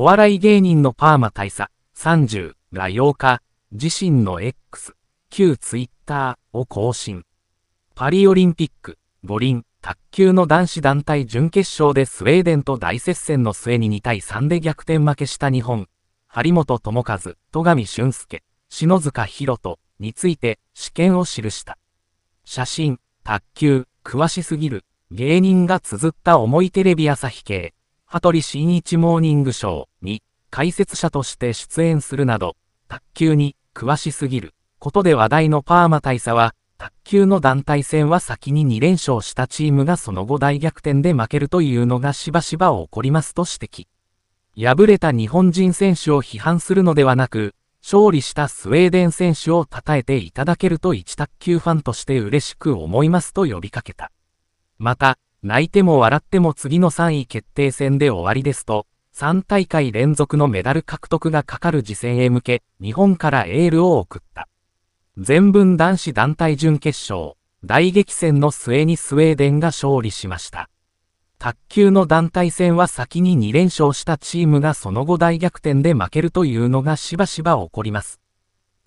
お笑い芸人のパーマ大佐30が8日、自身の X、旧 Twitter を更新。パリオリンピック、五輪、卓球の男子団体準決勝でスウェーデンと大接戦の末に2対3で逆転負けした日本、張本智和、戸上俊介、篠塚博人について試験を記した。写真、卓球、詳しすぎる、芸人が綴った重いテレビ朝日系。羽鳥新一モーニングショーに解説者として出演するなど、卓球に詳しすぎることで話題のパーマ大佐は、卓球の団体戦は先に2連勝したチームがその後大逆転で負けるというのがしばしば起こりますと指摘。敗れた日本人選手を批判するのではなく、勝利したスウェーデン選手を称えていただけると一卓球ファンとして嬉しく思いますと呼びかけた。また、泣いても笑っても次の3位決定戦で終わりですと、3大会連続のメダル獲得がかかる次戦へ向け、日本からエールを送った。全文男子団体準決勝、大激戦の末にスウェーデンが勝利しました。卓球の団体戦は先に2連勝したチームがその後大逆転で負けるというのがしばしば起こります。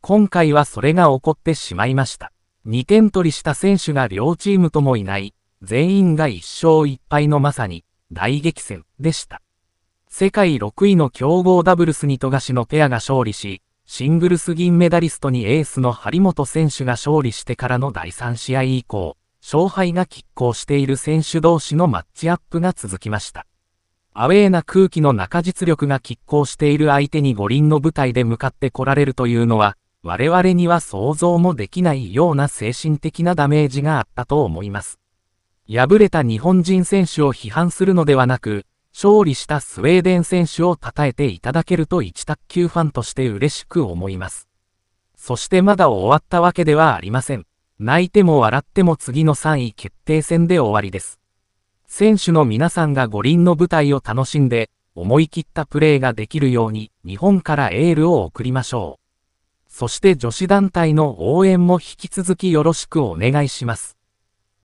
今回はそれが起こってしまいました。2点取りした選手が両チームともいない、全員が1勝1敗のまさに大激戦でした。世界6位の強豪ダブルスに富樫のペアが勝利し、シングルス銀メダリストにエースの張本選手が勝利してからの第3試合以降、勝敗が拮抗している選手同士のマッチアップが続きました。アウェーな空気の中実力が拮抗している相手に五輪の舞台で向かって来られるというのは、我々には想像もできないような精神的なダメージがあったと思います。敗れた日本人選手を批判するのではなく、勝利したスウェーデン選手を称えていただけると一卓球ファンとして嬉しく思います。そしてまだ終わったわけではありません。泣いても笑っても次の3位決定戦で終わりです。選手の皆さんが五輪の舞台を楽しんで、思い切ったプレーができるように日本からエールを送りましょう。そして女子団体の応援も引き続きよろしくお願いします。